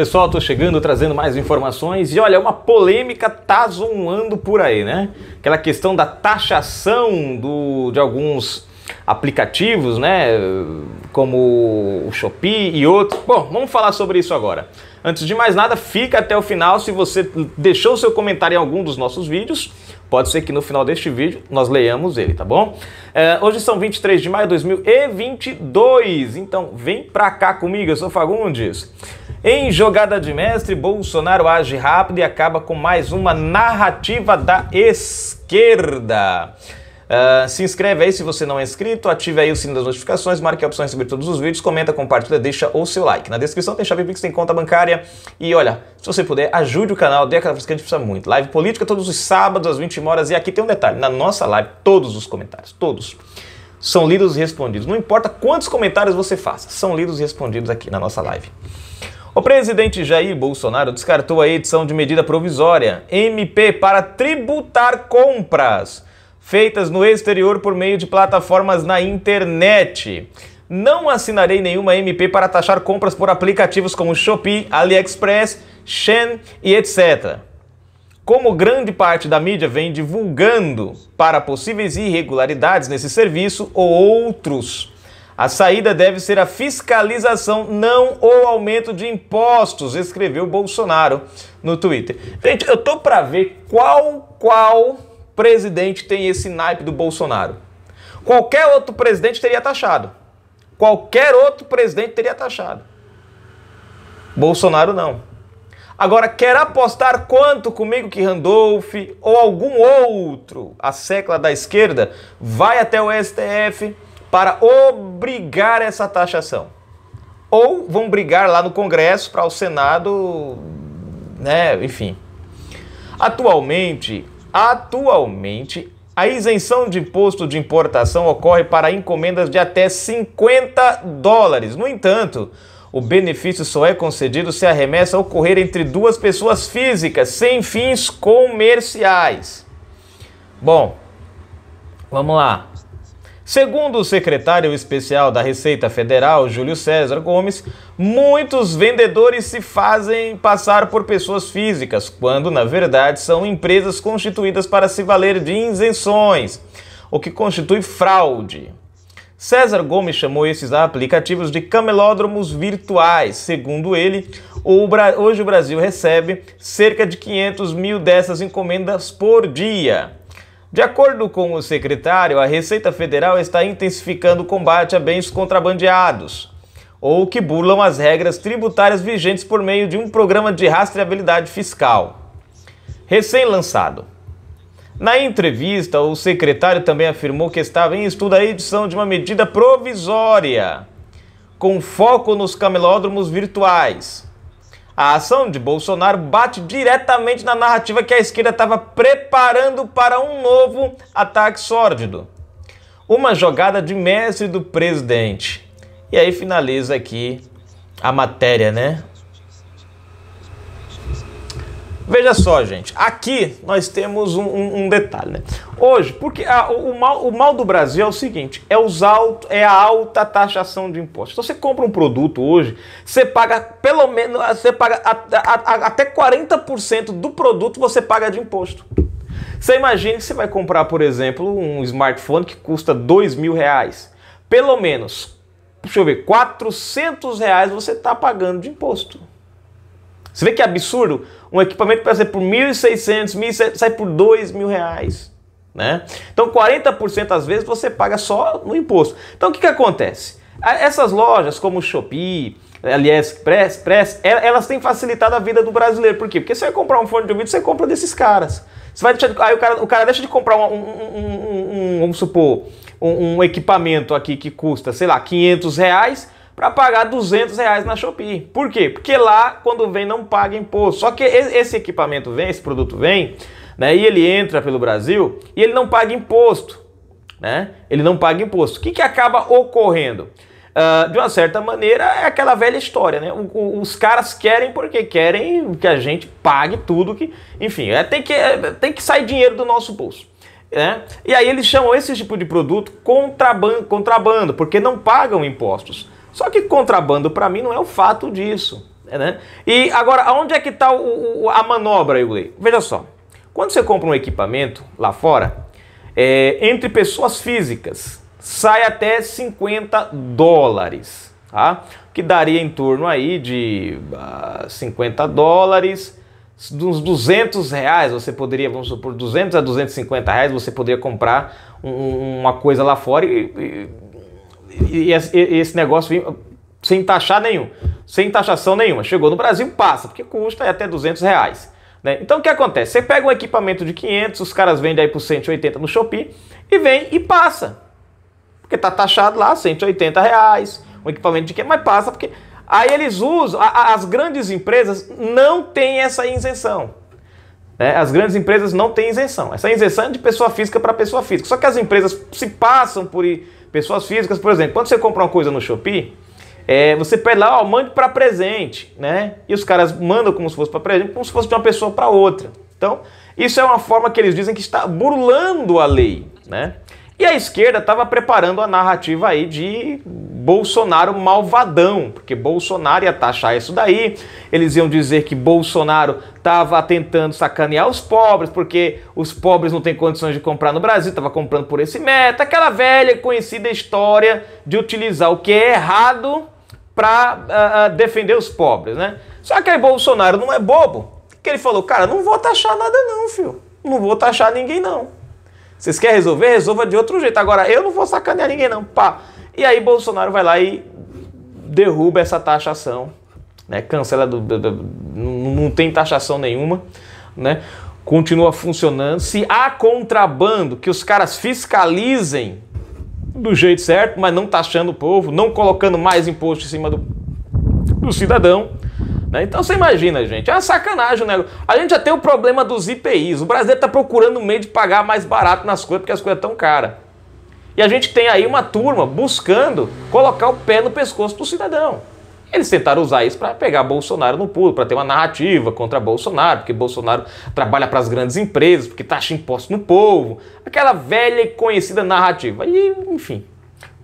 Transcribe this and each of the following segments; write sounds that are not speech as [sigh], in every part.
pessoal, tô chegando trazendo mais informações e olha, uma polêmica tá zoando por aí, né? Aquela questão da taxação do, de alguns aplicativos, né? Como o Shopee e outros. Bom, vamos falar sobre isso agora. Antes de mais nada, fica até o final. Se você deixou seu comentário em algum dos nossos vídeos, Pode ser que no final deste vídeo nós leiamos ele, tá bom? É, hoje são 23 de maio de 2022, então vem pra cá comigo, eu sou Fagundes. Em jogada de mestre, Bolsonaro age rápido e acaba com mais uma narrativa da esquerda. Uh, se inscreve aí se você não é inscrito, ative aí o sino das notificações, marque a opção de receber todos os vídeos, comenta, compartilha, deixa o seu like. Na descrição tem chave Pix, tem conta bancária. E olha, se você puder, ajude o canal, dê aquela força que a gente precisa muito. Live política todos os sábados às 21 horas. E aqui tem um detalhe, na nossa live, todos os comentários, todos são lidos e respondidos. Não importa quantos comentários você faça, são lidos e respondidos aqui na nossa live. O presidente Jair Bolsonaro descartou a edição de medida provisória MP para tributar compras feitas no exterior por meio de plataformas na internet. Não assinarei nenhuma MP para taxar compras por aplicativos como Shopee, AliExpress, Shen e etc. Como grande parte da mídia vem divulgando para possíveis irregularidades nesse serviço ou outros a saída deve ser a fiscalização, não o aumento de impostos, escreveu Bolsonaro no Twitter. Gente, eu tô para ver qual qual presidente tem esse naipe do Bolsonaro. Qualquer outro presidente teria taxado. Qualquer outro presidente teria taxado. Bolsonaro não. Agora, quer apostar quanto comigo que Randolph ou algum outro, a secla da esquerda, vai até o STF para obrigar essa taxação. Ou vão brigar lá no Congresso para o Senado, né, enfim. Atualmente, atualmente a isenção de imposto de importação ocorre para encomendas de até 50 dólares. No entanto, o benefício só é concedido se a remessa ocorrer entre duas pessoas físicas, sem fins comerciais. Bom, vamos lá. Segundo o secretário especial da Receita Federal, Júlio César Gomes, muitos vendedores se fazem passar por pessoas físicas, quando na verdade são empresas constituídas para se valer de isenções, o que constitui fraude. César Gomes chamou esses aplicativos de camelódromos virtuais. Segundo ele, hoje o Brasil recebe cerca de 500 mil dessas encomendas por dia. De acordo com o secretário, a Receita Federal está intensificando o combate a bens contrabandeados ou que burlam as regras tributárias vigentes por meio de um programa de rastreabilidade fiscal. Recém-lançado. Na entrevista, o secretário também afirmou que estava em estudo a edição de uma medida provisória, com foco nos camelódromos virtuais, a ação de Bolsonaro bate diretamente na narrativa que a esquerda estava preparando para um novo ataque sórdido. Uma jogada de mestre do presidente. E aí finaliza aqui a matéria, né? Veja só, gente, aqui nós temos um, um, um detalhe, né? Hoje, porque a, o, mal, o mal do Brasil é o seguinte: é, os alto, é a alta taxação de impostos. Então você compra um produto hoje, você paga pelo menos, você paga a, a, até 40% do produto você paga de imposto. Você imagina que você vai comprar, por exemplo, um smartphone que custa dois mil reais. Pelo menos, deixa eu ver, 400 reais você está pagando de imposto. Você vê que absurdo? Um equipamento para ser por 1.600, 1.700, sai por 2 mil reais. Né? Então 40% às vezes você paga só no imposto. Então o que, que acontece? Essas lojas como Shopee, AliExpress, Press, é, elas têm facilitado a vida do brasileiro. Por quê? Porque você vai comprar um fone de ouvido, você compra desses caras. Você vai deixar de, aí o cara, o cara deixa de comprar um, um, um, um vamos supor, um, equipamento aqui que custa, sei lá, 500 reais para pagar 200 reais na Shopee. Por quê? Porque lá, quando vem, não paga imposto. Só que esse equipamento vem, esse produto vem, né, e ele entra pelo Brasil e ele não paga imposto. Né? Ele não paga imposto. O que, que acaba ocorrendo? Uh, de uma certa maneira, é aquela velha história, né? O, o, os caras querem porque querem que a gente pague tudo que. Enfim, é, tem, que, é, tem que sair dinheiro do nosso bolso. Né? E aí eles chamam esse tipo de produto contrabando, contrabando porque não pagam impostos. Só que contrabando para mim não é o fato disso. Né? E agora, onde é que está a manobra, Yuli? Veja só. Quando você compra um equipamento lá fora, é, entre pessoas físicas, sai até 50 dólares, tá? que daria em torno aí de uh, ah, 50 dólares, uns 200 reais, você poderia, vamos supor, 200 a 250 reais, você poderia comprar um, uma coisa lá fora e, e e esse negócio sem taxar nenhum, sem taxação nenhuma. Chegou no Brasil, passa, porque custa é até 200 reais. Né? Então o que acontece? Você pega um equipamento de 500, os caras vendem aí por 180 no Shopee e vem e passa. Porque tá taxado lá 180 reais, um equipamento de 500, mas passa porque... Aí eles usam, as grandes empresas não têm essa isenção. Né? As grandes empresas não têm isenção. Essa isenção é de pessoa física para pessoa física. Só que as empresas se passam por pessoas físicas. Por exemplo, quando você compra uma coisa no Shopee, é, você pede lá, ó, mande para presente, né? E os caras mandam como se fosse para presente, como se fosse de uma pessoa para outra. Então, isso é uma forma que eles dizem que está burlando a lei, né? E a esquerda estava preparando a narrativa aí de Bolsonaro malvadão, porque Bolsonaro ia taxar isso daí, eles iam dizer que Bolsonaro estava tentando sacanear os pobres, porque os pobres não têm condições de comprar no Brasil, estava comprando por esse meta, aquela velha conhecida história de utilizar o que é errado para uh, ah, ah, defender os pobres, né? Só que aí Bolsonaro não é bobo, que ele falou, cara, não vou taxar nada não, filho, não vou taxar ninguém não. Vocês querem resolver? Resolva de outro jeito. Agora, eu não vou sacanear ninguém, não. Pá. E aí Bolsonaro vai lá e derruba essa taxação. Né? Cancela, do, do, do, não tem taxação nenhuma. Né? Continua funcionando. Se há contrabando, que os caras fiscalizem do jeito certo, mas não taxando o povo, não colocando mais imposto em cima do, do cidadão. Né? Então você imagina, gente, é uma sacanagem o né? negócio. A gente já tem o problema dos IPIs. O brasileiro está procurando um meio de pagar mais barato nas coisas porque as coisas estão caras. E a gente tem aí uma turma buscando colocar o pé no pescoço do cidadão. Eles tentaram usar isso para pegar Bolsonaro no pulo, para ter uma narrativa contra Bolsonaro, porque Bolsonaro trabalha para as grandes empresas, porque taxa imposto no povo, aquela velha e conhecida narrativa. E, enfim,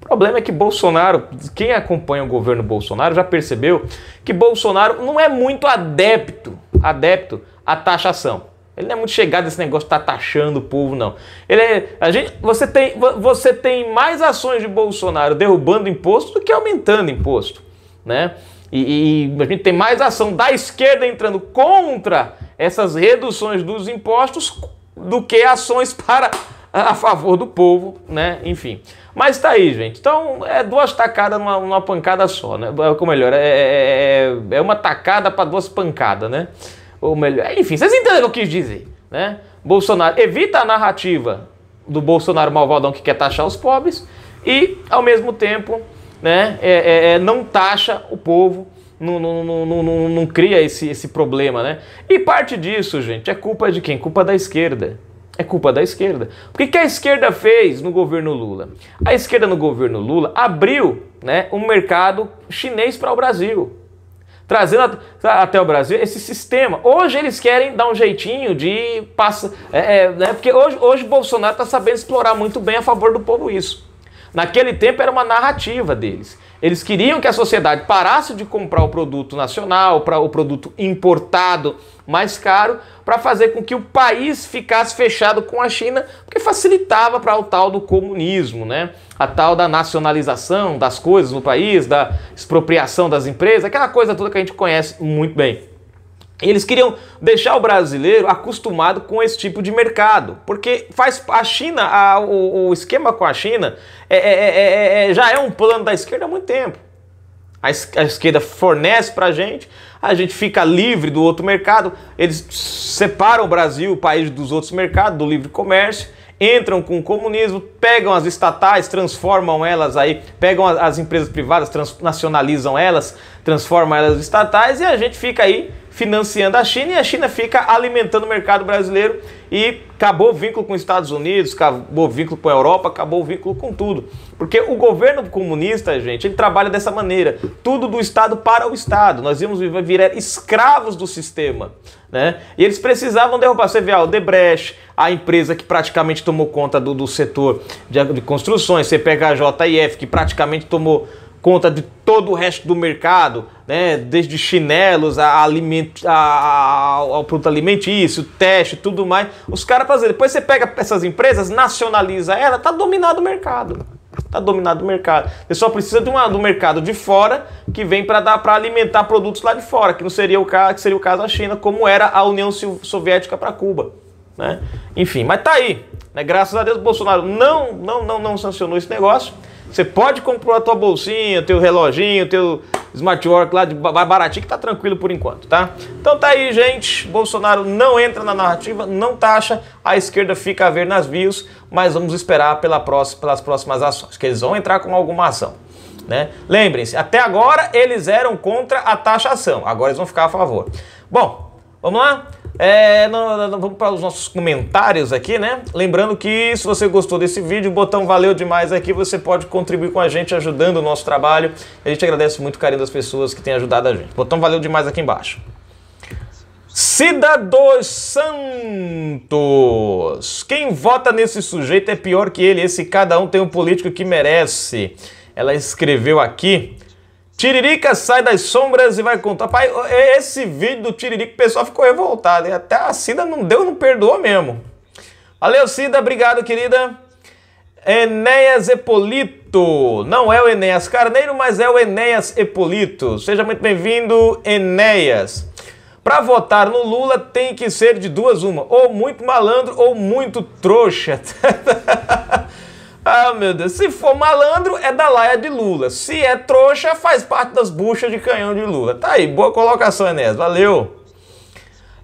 o problema é que Bolsonaro, quem acompanha o governo Bolsonaro já percebeu que Bolsonaro não é muito adepto, adepto à taxação. Ele não é muito chegado a esse negócio de estar tá taxando o povo, não. Ele é, a gente, você, tem, você tem mais ações de Bolsonaro derrubando imposto do que aumentando imposto, né? E, e a gente tem mais ação da esquerda entrando contra essas reduções dos impostos do que ações [laughs] para a favor do povo, né? Enfim. Mas tá aí, gente. Então, é duas tacadas numa, numa pancada só, né? É, ou melhor, é, é, é, é uma tacada para duas pancadas, né? Ou melhor, é, enfim, vocês entenderam o que eu quis dizer, né? Bolsonaro evita a narrativa do Bolsonaro malvadão que quer taxar os pobres e, ao mesmo tempo, né, é, é não taxa o povo, não, não, não, não, não cria esse, esse problema, né? E parte disso, gente, é culpa de quem? Culpa da esquerda. É culpa da esquerda. O que, a esquerda fez no governo Lula? A esquerda no governo Lula abriu né, um mercado chinês para o Brasil trazendo até o Brasil esse sistema. Hoje eles querem dar um jeitinho de passa, é, é, né? porque hoje, hoje Bolsonaro está sabendo explorar muito bem a favor do povo isso. Naquele tempo era uma narrativa deles. Eles queriam que a sociedade parasse de comprar o produto nacional, para o produto importado mais caro, para fazer com que o país ficasse fechado com a China, porque facilitava para o tal do comunismo, né? A tal da nacionalização das coisas no país, da expropriação das empresas, aquela coisa toda que a gente conhece muito bem. Eles queriam deixar o brasileiro acostumado com esse tipo de mercado, porque faz a China, a, o, o, esquema com a China é, é, é, é, é já é um plano da esquerda há muito tempo a, esquerda fornece para a gente, a gente fica livre do outro mercado, eles separam o Brasil, o país dos outros mercados, do livre comércio, entram com o comunismo, pegam as estatais, transformam elas aí, pegam as empresas privadas, transnacionalizam elas, transformam elas em estatais e a gente fica aí financiando a China e a China fica alimentando o mercado brasileiro e acabou o vínculo com os Estados Unidos, acabou o vínculo com a Europa, acabou o vínculo com tudo. Porque o governo comunista, gente, ele trabalha dessa maneira, tudo do Estado para o Estado. Nós íamos virar escravos do sistema, né? E eles precisavam derrubar, você vê, ah, o Debrecht, a empresa que praticamente tomou conta do, do setor de, de construções, você pega a JIF, que praticamente tomou conta de todo o resto do mercado, né? desde chinelos a aliment... a... ao produto alimentício, teste, tudo mais. Os caras fazem. Depois você pega essas empresas, nacionaliza ela, tá dominado o mercado. Tá dominado o mercado. Você só precisa de um do mercado de fora que vem para dar para alimentar produtos lá de fora, que não seria o caso, que seria o caso da China, como era a União Soviética para Cuba. Né? Enfim, mas tá aí. Né? Graças a Deus, Bolsonaro não, não, não, não sancionou esse negócio. Você pode comprar a tua bolsinha, teu reloginho, teu smartwatch lá de baratinho que tá tranquilo por enquanto, tá? Então tá aí, gente. Bolsonaro não entra na narrativa, não taxa, a esquerda fica a ver nas vias, mas vamos esperar pela próxima, pelas próximas ações, que eles vão entrar com alguma ação. Né? Lembrem-se, até agora eles eram contra a taxação, agora eles vão ficar a favor. Bom, vamos lá? É, não, não, vamos para os nossos comentários aqui, né? Lembrando que se você gostou desse vídeo, o botão valeu demais aqui, você pode contribuir com a gente ajudando o nosso trabalho. A gente agradece muito o carinho das pessoas que têm ajudado a gente. Botão valeu demais aqui embaixo. Cida Santos. Quem vota nesse sujeito é pior que ele. Esse cada um tem um político que merece. Ela escreveu aqui. Tiririca sai das sombras e vai contar. Pai, é esse vídeo do Tiririca, o pessoal ficou revoltado. E até a Cida não deu, não perdoou mesmo. Valeu, Cida. Obrigado, querida. Enéas Epolito. Não é o Enéas Carneiro, mas é o Enéas Epolito. Seja muito bem-vindo, Enéas. Para votar no Lula tem que ser de duas uma, ou muito malandro ou muito trouxa. [laughs] Ah, meu Deus. Se for malandro, é da laia de Lula. Se é trouxa, faz parte das buchas de canhão de Lula. Tá aí, boa colocação, Enéas. Valeu.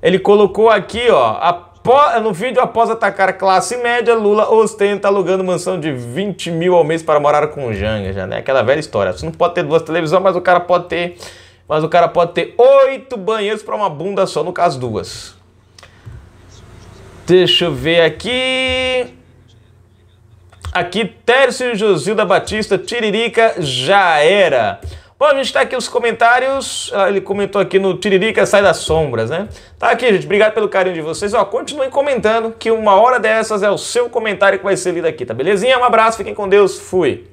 Ele colocou aqui, ó. Após, no vídeo, após atacar a classe média, Lula ostenta alugando mansão de 20 mil ao mês para morar com Janga, já, né? Aquela velha história. Você não pode ter duas televisões, mas o cara pode ter. Mas o cara pode ter oito banheiros para uma bunda só, no caso duas. Deixa eu ver aqui. Aqui, Tércio Josilda Batista, Tiririca, já era. Bom, a gente tá aqui os comentários. Ah, ele comentou aqui no Tiririca Sai das Sombras, né? Tá aqui, gente. Obrigado pelo carinho de vocês. Ó, continuem comentando, que uma hora dessas é o seu comentário que vai ser lido aqui, tá belezinha? Um abraço, fiquem com Deus, fui!